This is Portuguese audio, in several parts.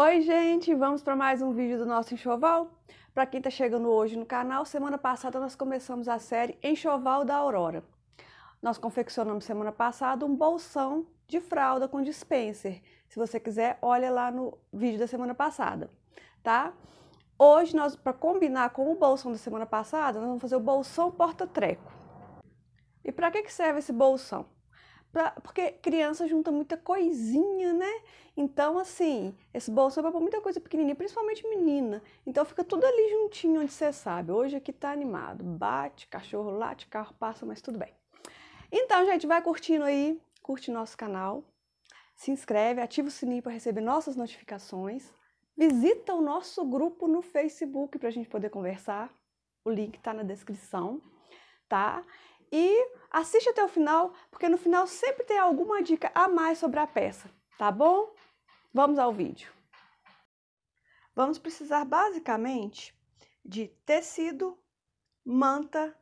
Oi, gente! Vamos para mais um vídeo do nosso enxoval? Para quem está chegando hoje no canal, semana passada nós começamos a série Enxoval da Aurora. Nós confeccionamos semana passada um bolsão de fralda com dispenser. Se você quiser, olha lá no vídeo da semana passada, tá? Hoje, nós para combinar com o bolsão da semana passada, nós vamos fazer o bolsão porta-treco. E para que, que serve esse bolsão? Pra, porque criança junta muita coisinha, né? Então, assim, esse bolso é pra muita coisa pequenininha, principalmente menina. Então fica tudo ali juntinho onde você sabe. Hoje aqui tá animado. Bate, cachorro late, carro passa, mas tudo bem. Então, gente, vai curtindo aí, curte nosso canal, se inscreve, ativa o sininho para receber nossas notificações, visita o nosso grupo no Facebook para a gente poder conversar. O link tá na descrição, tá? e assiste até o final, porque no final sempre tem alguma dica a mais sobre a peça, tá bom? Vamos ao vídeo. Vamos precisar basicamente de tecido, manta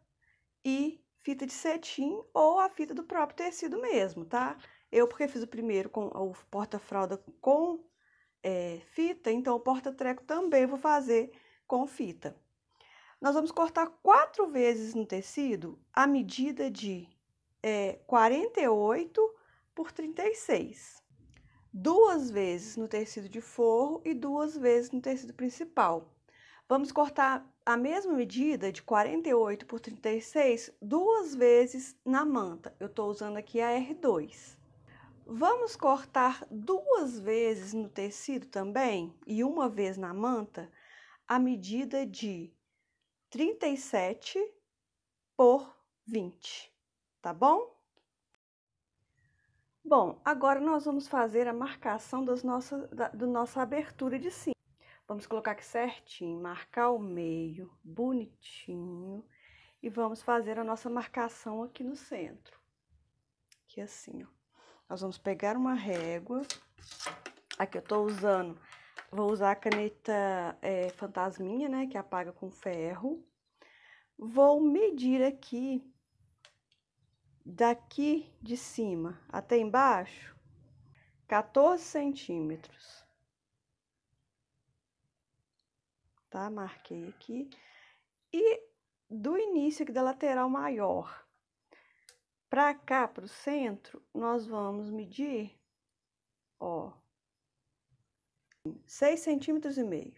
e fita de cetim ou a fita do próprio tecido mesmo, tá? Eu, porque fiz o primeiro com o porta-fralda com é, fita, então o porta-treco também vou fazer com fita. Nós vamos cortar quatro vezes no tecido a medida de é, 48 por 36. Duas vezes no tecido de forro e duas vezes no tecido principal. Vamos cortar a mesma medida de 48 por 36 duas vezes na manta. Eu estou usando aqui a R2. Vamos cortar duas vezes no tecido também e uma vez na manta a medida de 37 por 20, tá bom? Bom, agora nós vamos fazer a marcação das nossas, da do nossa abertura de cima. Vamos colocar aqui certinho, marcar o meio, bonitinho, e vamos fazer a nossa marcação aqui no centro. Aqui assim, ó. Nós vamos pegar uma régua, aqui eu tô usando, vou usar a caneta é, fantasminha, né, que apaga com ferro. Vou medir aqui, daqui de cima até embaixo, 14 centímetros. Tá? Marquei aqui. E do início aqui da lateral maior para cá, para o centro, nós vamos medir, ó, 6 centímetros e meio,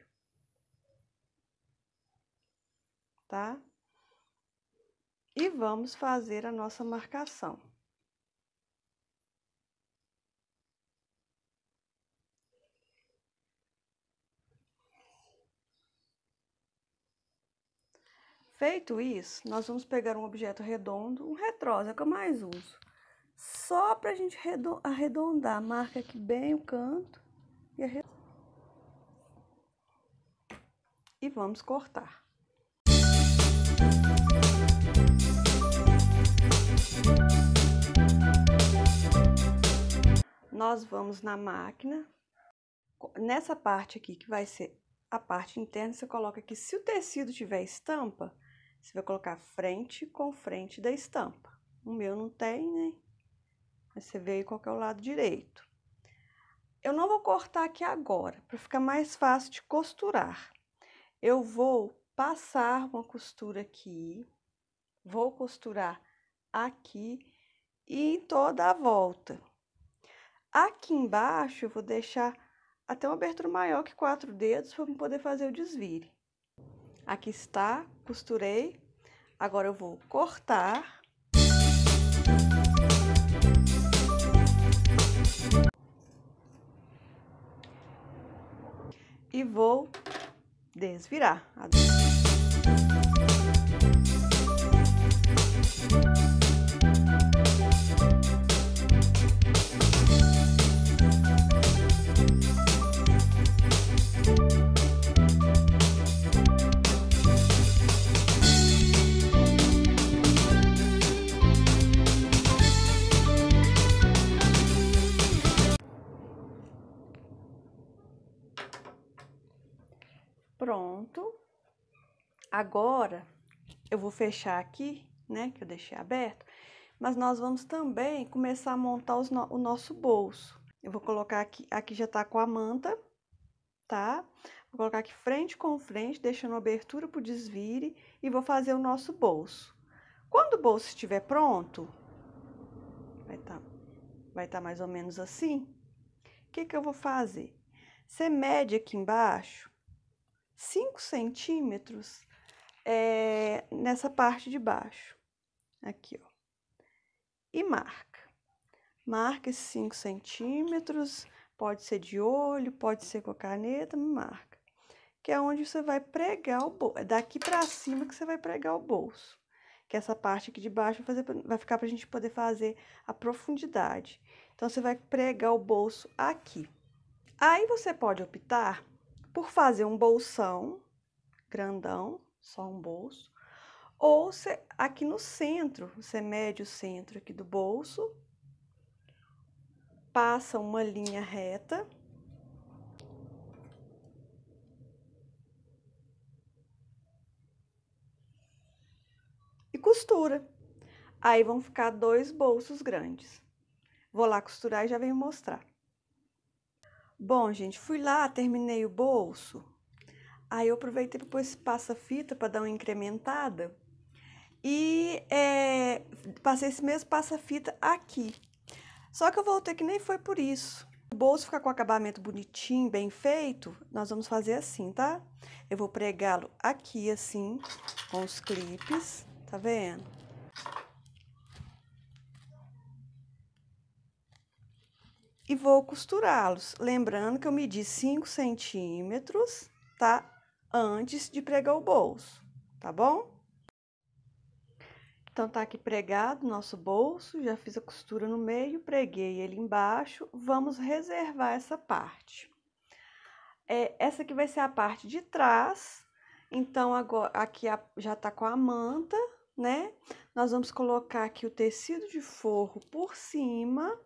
tá? E vamos fazer a nossa marcação. Feito isso, nós vamos pegar um objeto redondo, um retrosa, é que eu mais uso. Só para a gente arredondar, marca aqui bem o canto e E vamos cortar. nós vamos na máquina, nessa parte aqui que vai ser a parte interna, você coloca aqui, se o tecido tiver estampa, você vai colocar frente com frente da estampa. O meu não tem, né? Mas você vê aí qual é o lado direito. Eu não vou cortar aqui agora, para ficar mais fácil de costurar. Eu vou passar uma costura aqui, vou costurar aqui e em toda a volta. Aqui embaixo eu vou deixar até uma abertura maior que quatro dedos para poder fazer o desvire. Aqui está, costurei. Agora eu vou cortar. E vou desvirar. Adeus. Agora, eu vou fechar aqui, né, que eu deixei aberto, mas nós vamos também começar a montar no o nosso bolso. Eu vou colocar aqui, aqui já tá com a manta, tá? Vou colocar aqui frente com frente, deixando abertura pro desvire e vou fazer o nosso bolso. Quando o bolso estiver pronto, vai estar tá, vai tá mais ou menos assim, o que que eu vou fazer? Você mede aqui embaixo 5 centímetros é, nessa parte de baixo, aqui, ó, e marca. Marca esses 5 centímetros, pode ser de olho, pode ser com a caneta, marca. Que é onde você vai pregar o bolso, é daqui pra cima que você vai pregar o bolso. Que é essa parte aqui de baixo vai, fazer, vai ficar pra gente poder fazer a profundidade. Então, você vai pregar o bolso aqui. Aí, você pode optar por fazer um bolsão grandão, só um bolso, ou você, aqui no centro, você mede o centro aqui do bolso, passa uma linha reta, e costura. Aí vão ficar dois bolsos grandes. Vou lá costurar e já venho mostrar. Bom, gente, fui lá, terminei o bolso, Aí eu aproveitei para pôr esse passa-fita para dar uma incrementada. E é, passei esse mesmo passa-fita aqui. Só que eu voltei que nem foi por isso. O bolso ficar com o acabamento bonitinho, bem feito, nós vamos fazer assim, tá? Eu vou pregá-lo aqui, assim, com os clipes, tá vendo? E vou costurá-los, lembrando que eu medi 5 centímetros, tá? antes de pregar o bolso, tá bom? Então, tá aqui pregado o nosso bolso, já fiz a costura no meio, preguei ele embaixo, vamos reservar essa parte. É, essa aqui vai ser a parte de trás, então agora aqui já tá com a manta, né? Nós vamos colocar aqui o tecido de forro por cima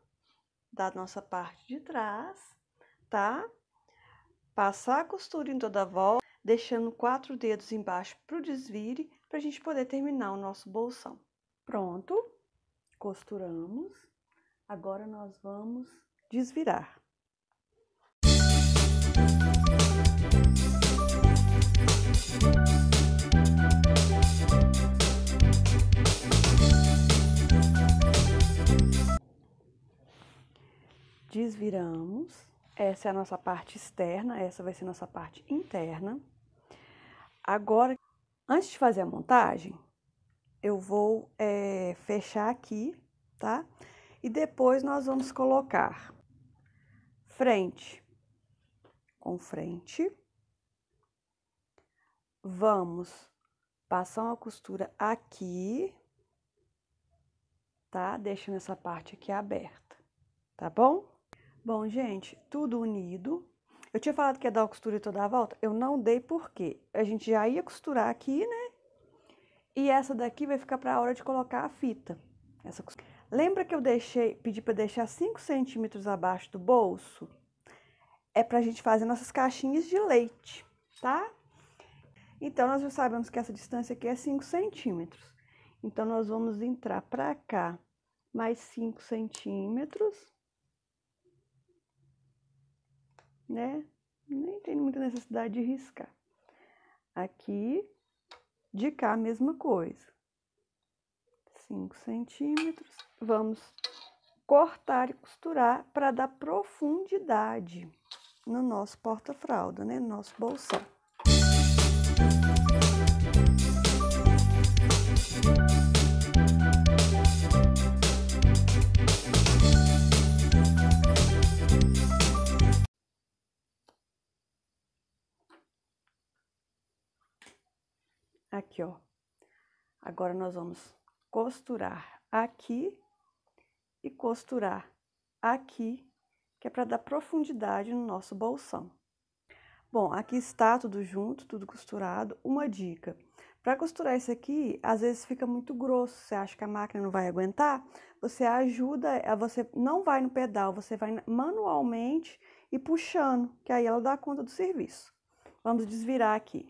da nossa parte de trás, tá? Passar a costura em toda a volta deixando quatro dedos embaixo para o desvire, para a gente poder terminar o nosso bolsão. Pronto, costuramos. Agora nós vamos desvirar. Desviramos. Essa é a nossa parte externa, essa vai ser a nossa parte interna. Agora, antes de fazer a montagem, eu vou é, fechar aqui, tá? E depois nós vamos colocar frente com frente. Vamos passar uma costura aqui, tá? Deixando essa parte aqui aberta, tá bom? Bom, gente, tudo unido. Eu tinha falado que ia dar a costura e toda a volta. Eu não dei porque a gente já ia costurar aqui, né? E essa daqui vai ficar para a hora de colocar a fita. Essa costura. Lembra que eu deixei, pedi para deixar 5 centímetros abaixo do bolso? É para a gente fazer nossas caixinhas de leite, tá? Então, nós já sabemos que essa distância aqui é 5 centímetros. Então, nós vamos entrar para cá mais 5 centímetros né? Nem tem muita necessidade de riscar. Aqui, de cá, a mesma coisa. 5 centímetros. Vamos cortar e costurar para dar profundidade no nosso porta-fralda, né? No nosso bolsão. aqui, ó. Agora nós vamos costurar aqui e costurar aqui, que é para dar profundidade no nosso bolsão. Bom, aqui está tudo junto, tudo costurado. Uma dica, para costurar isso aqui, às vezes fica muito grosso, você acha que a máquina não vai aguentar, você ajuda, você não vai no pedal, você vai manualmente e puxando, que aí ela dá conta do serviço. Vamos desvirar aqui.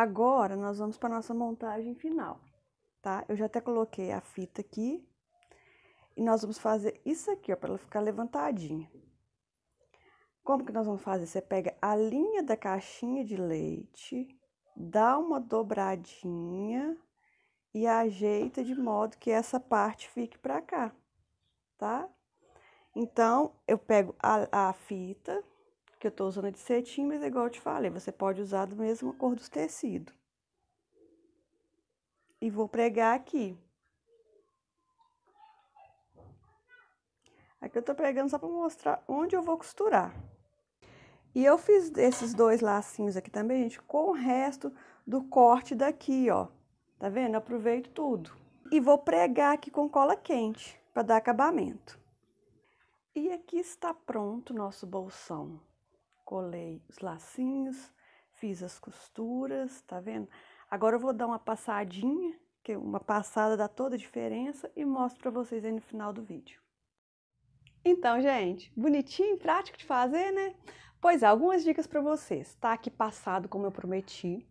Agora nós vamos para nossa montagem final, tá? Eu já até coloquei a fita aqui e nós vamos fazer isso aqui, ó, para ela ficar levantadinha. Como que nós vamos fazer? Você pega a linha da caixinha de leite, dá uma dobradinha e ajeita de modo que essa parte fique para cá, tá? Então, eu pego a, a fita, que eu estou usando de cetim, mas é igual eu te falei, você pode usar do mesmo cor dos tecidos. E vou pregar aqui. Aqui eu tô pregando só para mostrar onde eu vou costurar. E eu fiz esses dois lacinhos aqui também, gente, com o resto do corte daqui, ó. Tá vendo? Eu aproveito tudo. E vou pregar aqui com cola quente para dar acabamento. E aqui está pronto o nosso bolsão colei os lacinhos, fiz as costuras, tá vendo? Agora eu vou dar uma passadinha, que uma passada dá toda a diferença e mostro para vocês aí no final do vídeo. Então, gente, bonitinho, prático de fazer, né? Pois é, algumas dicas para vocês. Tá aqui passado, como eu prometi.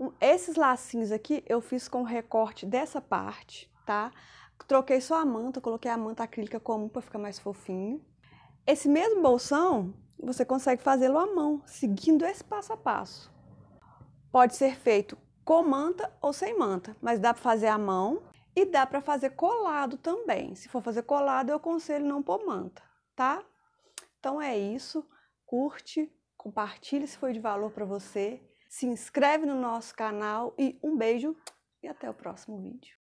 Um, esses lacinhos aqui eu fiz com recorte dessa parte, tá? Troquei só a manta, coloquei a manta acrílica comum para ficar mais fofinho. Esse mesmo bolsão você consegue fazê-lo à mão, seguindo esse passo a passo. Pode ser feito com manta ou sem manta, mas dá para fazer à mão e dá para fazer colado também. Se for fazer colado, eu aconselho não pôr manta, tá? Então é isso. Curte, compartilhe se foi de valor para você, se inscreve no nosso canal e um beijo e até o próximo vídeo.